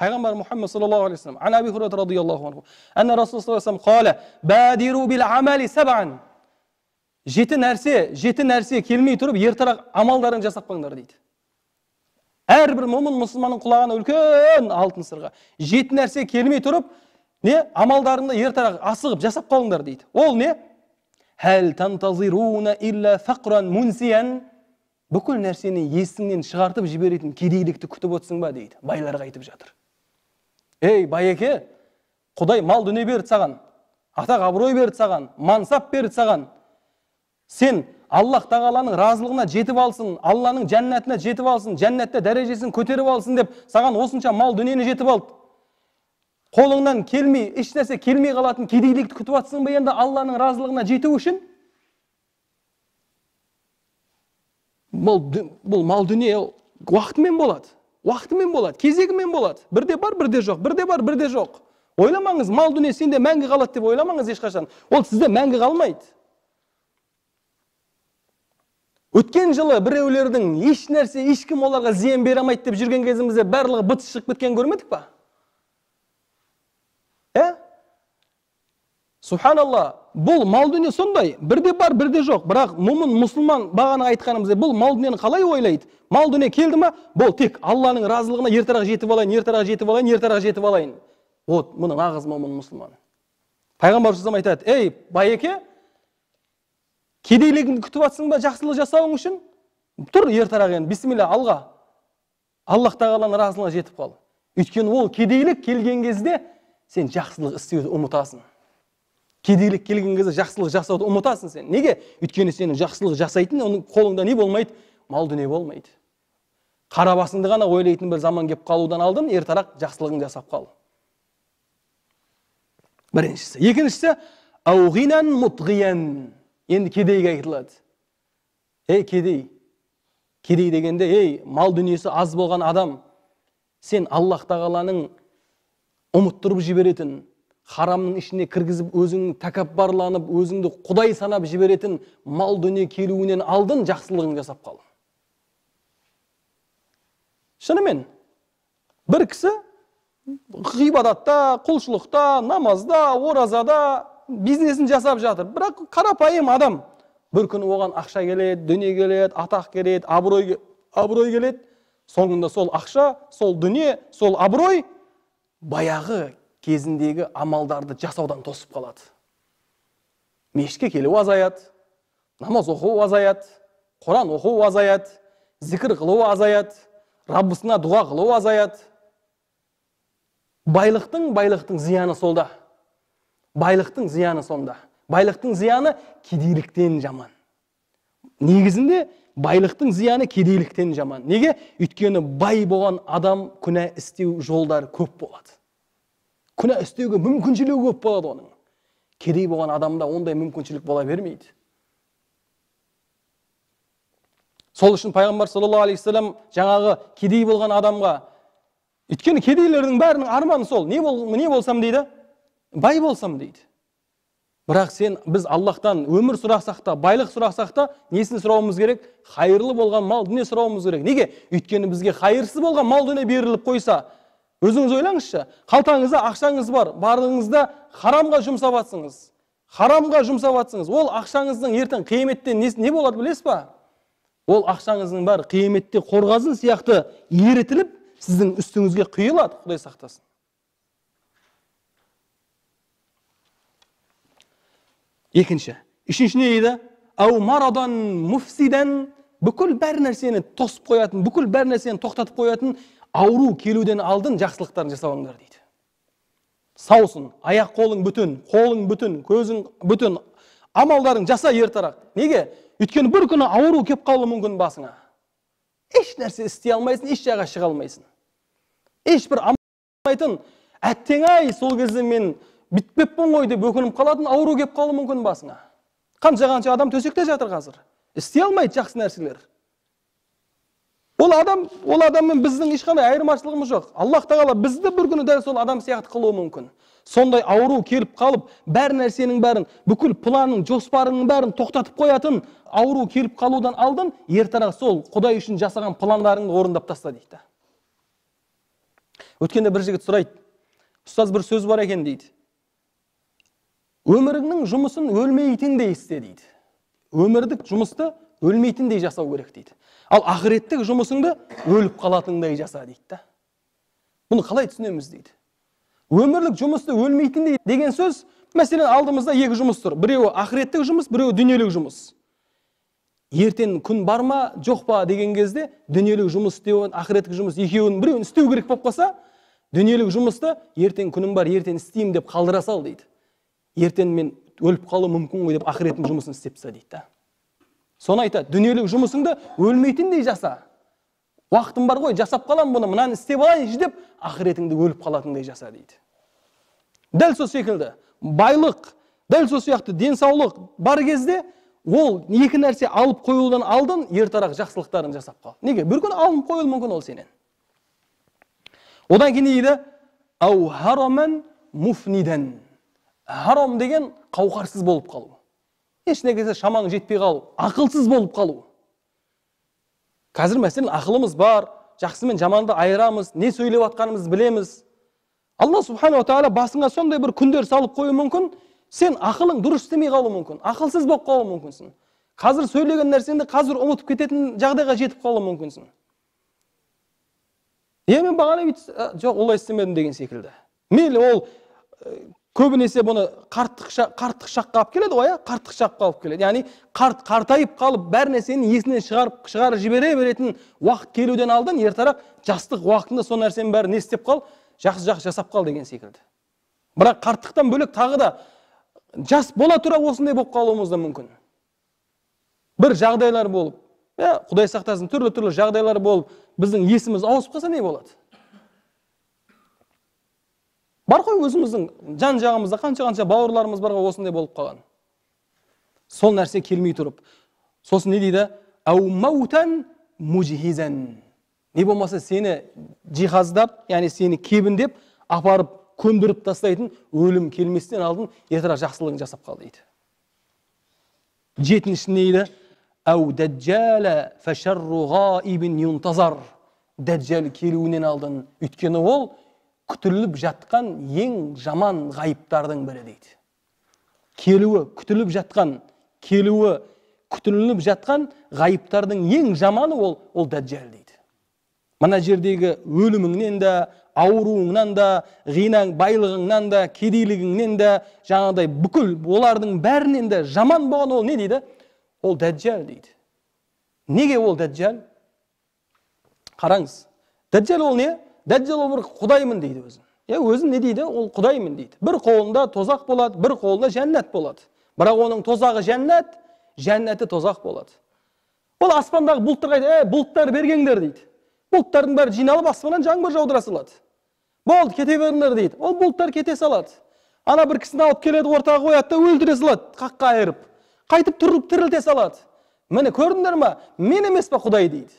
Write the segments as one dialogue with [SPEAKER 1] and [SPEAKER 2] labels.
[SPEAKER 1] пайғамбар мұхаммед саллаллаху алейхи vasallam an abi hurayra roziyallohu anhu anna rasululloh sallallohu alayhi жеті нәрсе жеті нәрсе келмей тұрып ертерек амалдарын жасап қойыңдар дейді әрбір момын мұсылманның құлағына үлкен алтын сырға жеті нәрсе келмей тұрып не амалдарыңды ертерек асығып жасап қалыңдар дейді ол не бүкіл нәрсені есіңнен шығартып жіберетін кедейлікті күтіп отырсың ба дейді байларға айтып жатыр ей байеке құдай мал дүние берді саған атақ абырой берді саған мансап берді саған сен аллах тағаланың разылығына жетіп алсын алланың жәннатына жетіп алсын жәннатта дәрежесін көтеріп алсын деп саған осынша мал дүниені жетіп алды қолыңнан келмей ешнәрсе келмей қалатын кедейлікті күтіп жатсың ба енді алланың разылығына жету үшін бұл, бұл мал дүние уақытымен болады уақытымен болады кезегімен болады бірде бар бірде жоқ бірде бар бірде жоқ ойламаңыз мал дүние сенде мәңгі қалады деп ойламаңыз ешқашан ол сізде мәңгі қалмайды өткен жылы біреулердің еш нәрсе ешкім оларға зиян бере алмайды деп жүрген кезімізде барлығы бытыс шығып кеткенін көрмедік па иә субханалла бұл мал дүние сондай бірде бар бірде жоқ бірақ мұмын мұсылман бағана айтқанымыздай бұл мал дүниені қалай ойлайды мал дүние келді ма бұл тек алланың разылығына ертерек жетіп алайын ертерек жетіп алайын ертерек жетіп алайын вот мұны нағыз момын мұсылман пайғамбар салам айтады ей байеке кедейлігіңді күтіп жатсың ба жақсылық жасауың үшін тұр ертерек енді бисмилля алға аллах тағаланың разылығына жетіп қал өйткені ол кедейлік келген кезде сен жақсылық істеуді ұмытасың кедейлік келген кезде жақсылық жасауды ұмытасың сен неге өйткені сенің жақсылық жасайтын оның қолыңда не болмайды мал дүние болмайды қара басыңды ғана ойлайтын бір заман келіп қалудан алдын ертарақ жақсылығыңды жасап қал біріншісі екіншісі ауғинан мұтғиян енді кедейге айтылады ей кедей кедей дегенде ей мал дүниесі аз болған адам сен аллах тағаланың ұмыттырып жіберетін харамның ішіне кіргізіп өзің тәкаппарланып өзіңді құдай санап жіберетін мал дүние келуінен алдын жақсылығын жасап қал шынымен бір кісі ғибадатта құлшылықта намазда оразада бизнесін жасап жатыр бірақ қарапайым адам бір күні оған ақша келеді дүние келеді атақ келеді абырой, абырой келеді соңында сол ақша сол дүние сол абырой баяғы кезіндегі амалдарды жасаудан тосып қалады мешітке келу азаяды намаз оқу азаяды құран оқу азаяды зікір қылу азаяды раббысына дұға қылу азаяды байлықтың байлықтың зияны солда байлықтың зияны сонда байлықтың зияны кедейліктен жаман негізінде байлықтың зияны кедейліктен жаман неге өйткені бай болған адам күнә істеу жолдары көп болады күнә істеуге мүмкіншілігі көп болады оның кедей болған адамда ондай мүмкіншілік бола бермейді сол үшін пайғамбар саллаллаху алейхи жаңағы кедей болған адамға өйткені кедейлердің бәрінің арманы сол не, бол, не болсам дейді бай болсам дейді бірақ сен біз аллахтан өмір сұрасақ та байлық сұрасақ та несін сұрауымыз керек хайырлы болған мал дүние сұрауымыз керек неге өйткені бізге хайырсыз болған мал дүние беріліп қойса өзіңіз ойлаңызшы қалтаңызда ақшаңыз бар барлығыңызда харамға жұмсап жатсыңыз харамға жұмсап жатсыңыз ол ақшаңыздың ертең қияметте не, не болады білесіз ба ол ақшаңыздың бәрі қияметте қорғазын сияқты ерітіліп сіздің үстіңізге құйылады құдай сақтасын екінші үшінші не дейді әу марадан муфсидан бүкіл бар нәрсені тосып қоятын бүкіл бар нәрсені тоқтатып қоятын ауру келуден алдын жақсылықтарын жасаңдар дейді саусын аяқ қолың бүтін қолың бүтін көзің бүтін амалдарың жаса ертерақ неге өйткені бір күні ауру келіп қалуы мүмкін басыңа еш нәрсе істей алмайсың еш жаққа шыға алмайсың ешбір алмайтын әттең ай сол кезде мен бүйтпеппін ғой деп өкініп қалатын ауру келіп қалуы мүмкін басыңа қанша қанша адам төсекте жатыр қазір істей алмайды жақсы нәрселер ол адам ол адаммен біздің ешқандай айырмашылығымыз жоқ аллах тағала бізді бір күні дәл сол адам сияқты қылуы мүмкін сондай ауру келіп қалып бәр нәрсенің бәрін бүкіл планың жоспарының бәрін тоқтатып қоятын ауру келіп қалудан алдын ертерек сол құдай үшін жасаған пландарыңды орындап таста дейді өткенде бір жігіт сұрайды ұстаз бір сөз бар екен дейді өміріңнің жұмысын өлмейтіндей істе дейді Өмірдік жұмысты өлмейтіндей жасау керек дейді ал ақыреттік жұмысыңды өліп қалатындай жаса дейді да бұны қалай түсінеміз дейді өмірлік жұмысты өлмейтіндей деген сөз мәселен алдымызда екі жұмыс тұр біреуі ақыреттік жұмыс біреуі дүниелік жұмыс ертең күн бар ма жоқ па деген кезде дүниелік жұмыс істеу ақыреттік жұмыс екеуін біреуін істеу керек болып қалса дүниелік жұмысты ертең күнім бар ертең істеймін деп қалдыра сал дейді ертең мен өліп қалуым мүмкін ғой деп ақыреттің жұмысын істеп таста дейді да соны айтады дүниелік жұмысыңды өлмейтіндей жаса уақытым бар ғой жасап қаламын бұны мынаны істеп алайыншы деп ақыретіңді өліп қалатындай жаса дейді дәл сол секілді байлық дәл сол сияқты денсаулық бар кезде ол екі нәрсе алып қойылудан алдын ертарақ жақсылықтарын жасап қал неге бір күні алынып қоюы мүмкін ол сенен одан кейін дейді ау хараман муфнидан харам деген қауқарсыз болып қалу ешнәрсеге шамаң жетпей қалу ақылсыз болып қалу қазір мәселен ақылымыз бар жақсы мен жаманды айырамыз не сөйлеп жатқанымызды білеміз алла субханала тағала басыңа сондай бір күндер салып қоюы мүмкін сен ақылың дұрыс істемей қалуы мүмкін ақылсыз болып қалуы мүмкінсің қазір сөйлеген нәрсеңді қазір ұмытып кететін жағдайға жетіп қалуы мүмкінсің е мен бағана жоқ олай істемедім деген секілді мейлі ол көбінесе бұны қарттық қарттық шаққа алып келеді ғой иә қарттық шаққа алып келеді яғни қарт қартайып қалып бәр нәрсені есінен шығарып шығарып жібере беретін уақыт келуден алдын ертарақ жастық уақытында сол нәрсенің бәрін не істеп қал жақсы жақсы жасап қал деген секілді бірақ қарттықтан бөлек тағы да жас бола тұра осындай болып қалуымыз да мүмкін бір жағдайлар болып иә құдай сақтасын түрлі түрлі жағдайлар болып біздің есіміз ауысып қалса не болады бар ғой өзіміздің жан жағымызда қанша қанша бауырларымыз бар ғой осындай болып қалған сол нәрсе келмей тұрып сосын не дейді әу не болмаса сені жиһаздап яғни сені кебіндеп апарып көндіріп тастайтын өлім келместен алдын ертерек жақсылығын жасап қал дейді жетінші не дейді әу дәджәлә дәджәл келуінен алдын өйткені ол күтіліп жатқан ең жаман ғайыптардың бірі дейді келуі күтіліп жатқан келуі күтіліп жатқан ғайыптардың ең жаманы ол ол дәджәл дейді мына жердегі өліміңнен да ауруыңнан да ғинаң байлығыңнан да кедейлігіңнен да жаңағыдай бүкіл олардың бәрінен де жаман болған ол не дейді ол дәджәл дейді неге ол дәджәл қараңыз дәджәл ол не дәджал ол бір құдаймын дейді өзін иә өзі не дейді ол құдаймын дейді бір қолында тозақ болады бір қолында жәннат болады бірақ оның тозағы жәннат жәннаты тозақ болады ол аспандағы бұлттарға айтады ә, бұлттар бергеңдер дейді бұлттардың бәрі жиналып аспаннан жаңбыр жаудыра салады болды кете беріңдер дейді ол бұлттар кете салады ана бір кісіні алып келеді ортаға қояды да өлтіре салады қаққа айырып қайтып тұрып тірілте салады міне көрдіңдер ма мен емес па құдай дейді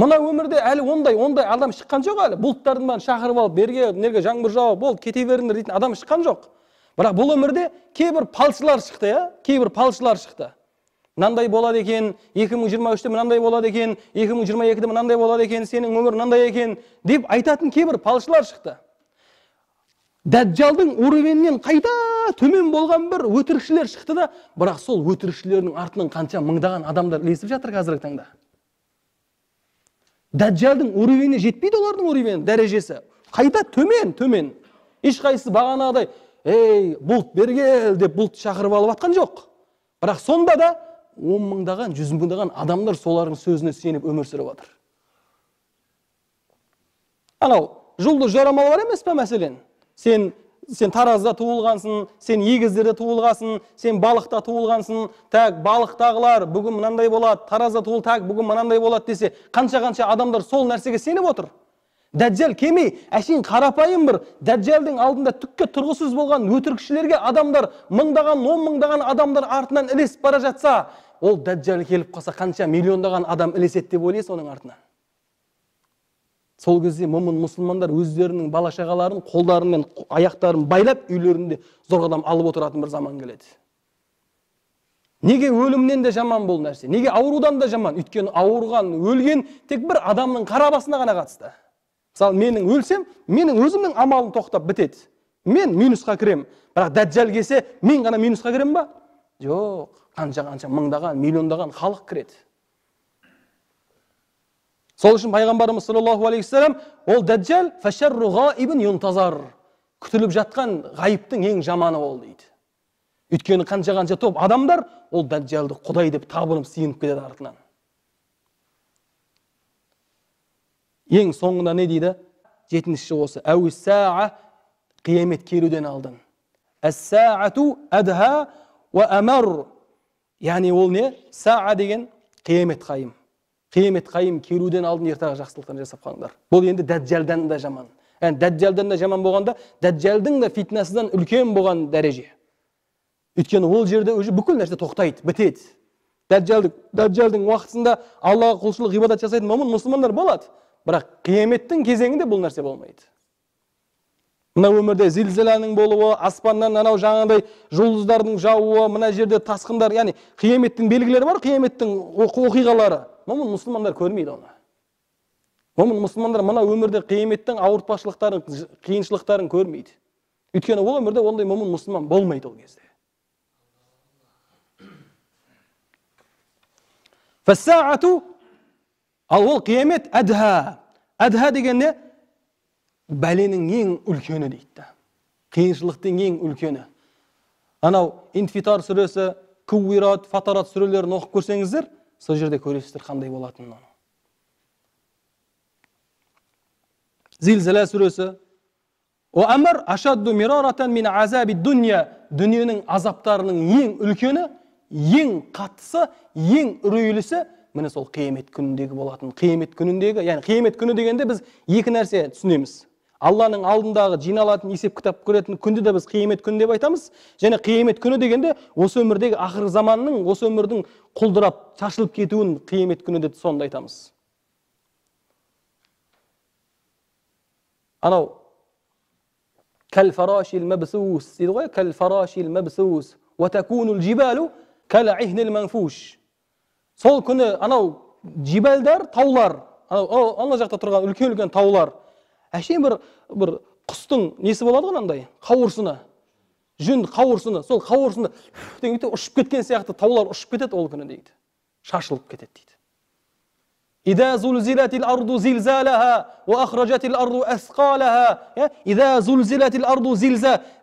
[SPEAKER 1] мына өмірде әлі ондай ондай адам шыққан жоқ әлі бұлттардың бәрін шақырып алып берге жерге жаңбыр жауып болды кете беріңдер дейтін адам шыққан жоқ бірақ бұл өмірде кейбір палшылар шықты иә кейбір палшылар шықты мынандай болады екен 2023 үште мынандай болады екен 2022 екіде мынандай болады екен сенің өмірің мынандай екен деп айтатын кейбір палшылар шықты дәджалдың уровенінен қайта төмен болған бір өтірікшілер шықты да бірақ сол өтірікшілердің артынан қанша мыңдаған адамдар ілесіп жатыр қазіргі таңда дәджалдың уровеніне жетпейді олардың уровені дәрежесі қайта төмен төмен ешқайсысы бағанағыдай ей бұлт бері кел деп бұлт шақырып алып жатқан жоқ бірақ сонда да он мыңдаған жүз мыңдаған адамдар солардың сөзіне сеніп өмір сүріп жатыр анау жұлдыз жорамал бар емес па мәселен сен сен таразда туылғансың сен егіздерде туылғансың сен балықта туылғансың так балықтағылар бүгін мынандай болады таразда туыл так бүгін мынандай болады десе қанша қанша адамдар сол нәрсеге сеніп отыр дәджәл кемей әшейін қарапайым бір дәджәлдің алдында түкке тұрғысыз болған өтірікшілерге адамдар мыңдаған он мыңдаған адамдар артынан ілесіп бара жатса ол дәджәл келіп қалса қанша миллиондаған адам ілеседі деп ойлайсыз оның артынан сол кезде момын мұсылмандар өздерінің бала шағаларын мен аяқтарын байлап үйлерінде адам алып отыратын бір заман келеді неге өлімнен де жаман бұл нәрсе неге аурудан да жаман өйткені ауырған өлген тек бір адамның қара басына ғана қатысты мысалы менің өлсем менің өзімнің амалым тоқтап бітеді мен минусқа кіремін бірақ дәджал келсе мен ғана минусқа кіремін ба жоқ қанша қанша мыңдаған миллиондаған халық кіреді сол үшін пайғамбарымыз саллаллаху алейхи ол дәджәл фәшәрруға ибн юнтазар күтіліп жатқан ғайыптың ең жаманы ол дейді өйткені қанша қанша топ адамдар ол дәджалды құдай деп табынып сиынып кетеді артынан ең соңында не дейді Жетінші осы әуіссаа қиямет келуден алдын әссаату әдха яғни ол не саа деген қиямет қайым қиямет қайым келуден алдын ертаға жақсылықтар жасап қалыңдар бұл енді дәджәлдан да жаман яғни дәджәлдан да жаман болғанда дәджәлдің да фитнасынан үлкен болған дәреже өйткені ол жерде уже бүкіл нәрсе тоқтайды бітеді дәджәлді дәджәлдің уақытысында аллаға құлшылық ғибадат жасайтын момын мұсылмандар болады бірақ қияметтің кезеңінде бұл нәрсе болмайды мына өмірде зілзаланың болуы аспаннан анау жаңағыдай жұлдыздардың жауы мына жерде тасқындар яғни қияметтің белгілері бар қияметтің оқиғалары момын мұсылмандар көрмейді оны момын мұсылмандар мына өмірде қияметтің ауыртпашылықтарын қиыншылықтарын көрмейді өйткені ол өмірде ондай момын мұсылман болмайды ол кезде ал ол қиямет әдһа деген не бәленің ең үлкені дейді қиыншылықтың ең үлкені анау инфитар сүресі куират фатарат сүрелерін оқып көрсеңіздер сол жерде көресіздер қандай болатынын зілзала сүресі дүниенің азаптарының ең үлкені ең қаттысы ең үрейлісі міне сол қиямет күніндегі болатын қиямет күніндегі яғни қиямет күні дегенде біз екі нәрсе түсінеміз алланың алдындағы жиналатын есеп кітап көретін күнді де біз қиямет күні деп айтамыз және қиямет күні дегенде осы өмірдегі ақырғы заманның осы өмірдің құлдырап шашылып кетуін қиямет күні деп сонда айтамыз анау ғой сол күні анау жибалдар таулар анау ана жақта тұрған үлкен үлкен таулар әшейін бір бір құстың несі болады ғой анандай қауырсыны жүн қауырсыны сол қауырсыны дегенде ұшып кеткен сияқты таулар ұшып кетеді ол күні дейді шашылып кетеді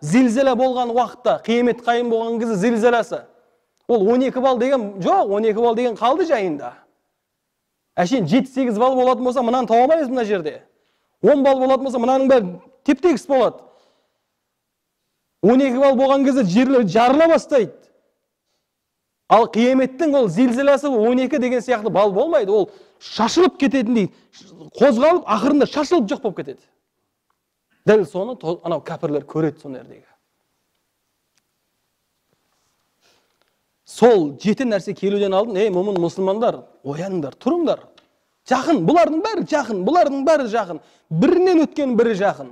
[SPEAKER 1] дейді болған уақытта қиямет қайым болған кезде зілзаласы ол 12 балл деген жоқ 12 балл деген қалды жайында әшейін жеті сегіз балл болатын болса мынаны таба алмаймыз мына жерде он балл болатын болса мынаның бәрі теп тегіс болады 12 балл болған кезде жерлер жарыла бастайды ал қияметтің ол он 12 деген сияқты бал болмайды ол шашылып кететіндей қозғалып ақырында шашылып жоқ болып кетеді дәл соны анау кәпірлер көреді жердегі сол жеті нәрсе келуден алдын ей момын мұсылмандар ояныңдар тұрыңдар жақын бұлардың бәрі жақын бұлардың бәрі жақын бірінен өткен бірі жақын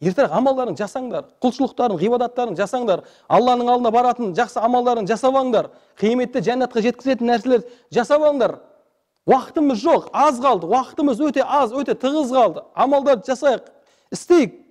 [SPEAKER 1] ертерек амалдарын жасаңдар құлшылықтарын ғибадаттарын жасаңдар алланың алдына баратын жақсы амалдарын жасап алыңдар қияметте жәннатқа жеткізетін нәрселер жасап алыңдар уақытымыз жоқ аз қалды уақытымыз өте аз өте тығыз қалды амалдарды жасайық істейік